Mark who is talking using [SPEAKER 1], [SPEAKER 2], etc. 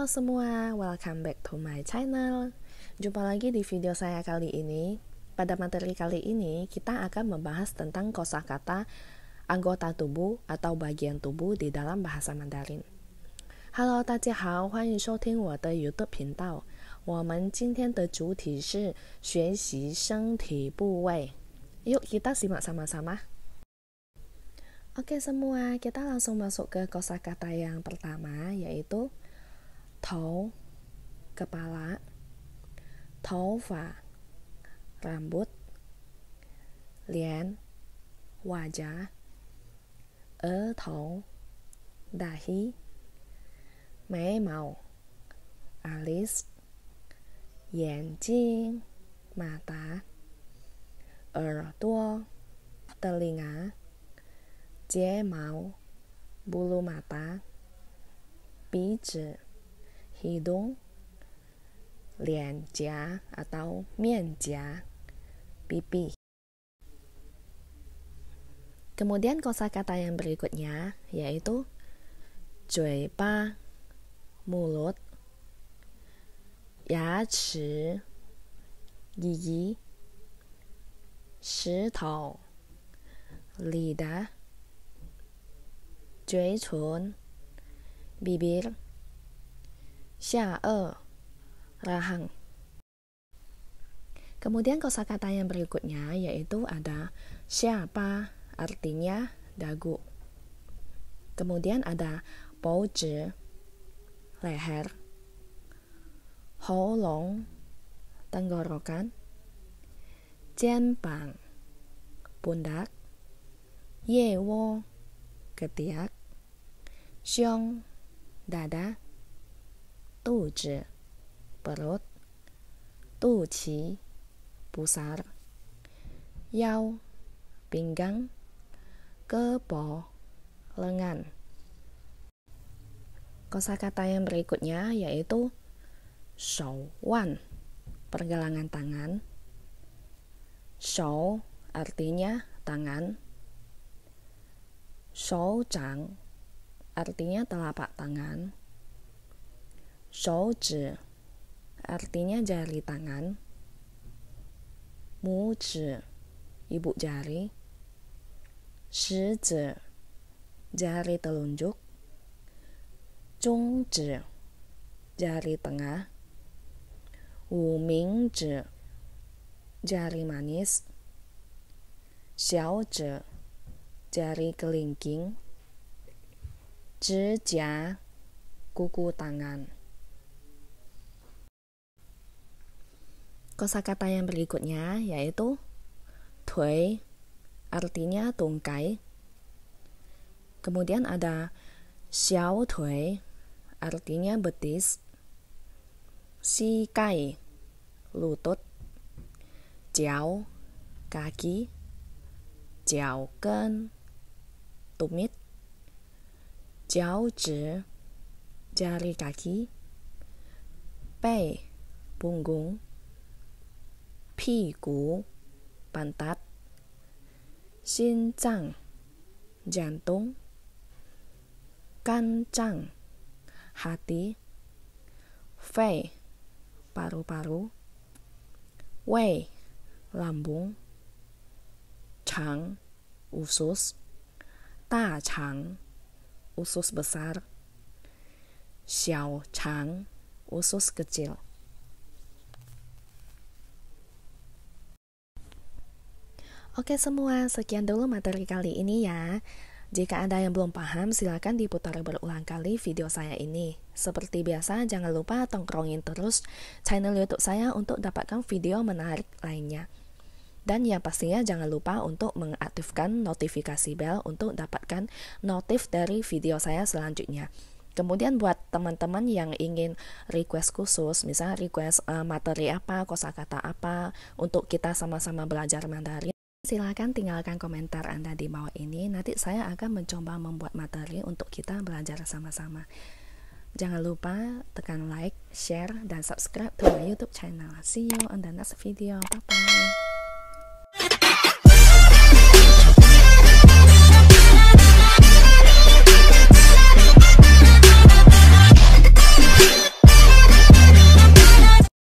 [SPEAKER 1] Halo semua, welcome back to my channel Jumpa lagi di video saya kali ini Pada materi kali ini, kita akan membahas tentang kosakata anggota tubuh atau bagian tubuh di dalam bahasa Mandarin halo YouTube yuk kita simak sama-sama. Oke semua, kita langsung masuk ke kosakata yang pertama yaitu 头 kepala Tova rambut Lian wajah Ở thổ Dahi Máy màu Alis Dàn chiên Mà tá Ở tua Tờ lì ngã Chế máu Bulu mata Bí trị hidung, jia atau jia, pipi. Kemudian kosakata yang berikutnya yaitu pa, mulut, ya chi, gigi, shi lidah, chun, bibir Xia e, rahang. Kemudian kosakata yang berikutnya yaitu ada siapa artinya dagu. Kemudian ada bouzi leher. Holong tenggorokan. Jenbang pundak. Yewo ketiak. Xiong dada perut, tuji, pusar yau, pinggang kepo lengan Kosa kata yang berikutnya yaitu shouwan pergelangan tangan shou artinya tangan shou chang artinya telapak tangan 手指 artinya jari tangan, muzi ibu jari, shizi jari telunjuk, zhongzi jari tengah, wumingzi jari manis, xiaozi jari kelingking, zhijia kuku tangan. Kosakata yang berikutnya yaitu tui, artinya tungkai. Kemudian ada xiao tui, artinya betis. Si kai, lutut. Jiao, kaki. Jiao ken, tumit. Jiao zhi, jari kaki. Pei, punggung. 屁股 pantat sincang jantung kancang hati fei paru-paru wei lambung chang usus ta chang usus besar xiao chang usus kecil Oke semua, sekian dulu materi kali ini ya. Jika ada yang belum paham, silakan diputar berulang kali video saya ini. Seperti biasa, jangan lupa tongkrongin terus channel YouTube saya untuk dapatkan video menarik lainnya. Dan yang pastinya jangan lupa untuk mengaktifkan notifikasi bell untuk dapatkan notif dari video saya selanjutnya. Kemudian buat teman-teman yang ingin request khusus, misalnya request eh, materi apa, kosakata apa untuk kita sama-sama belajar Mandarin Silahkan tinggalkan komentar Anda di bawah ini. Nanti saya akan mencoba membuat materi untuk kita belajar sama-sama. Jangan lupa tekan like, share, dan subscribe to my YouTube channel. See you on the next video. Bye bye.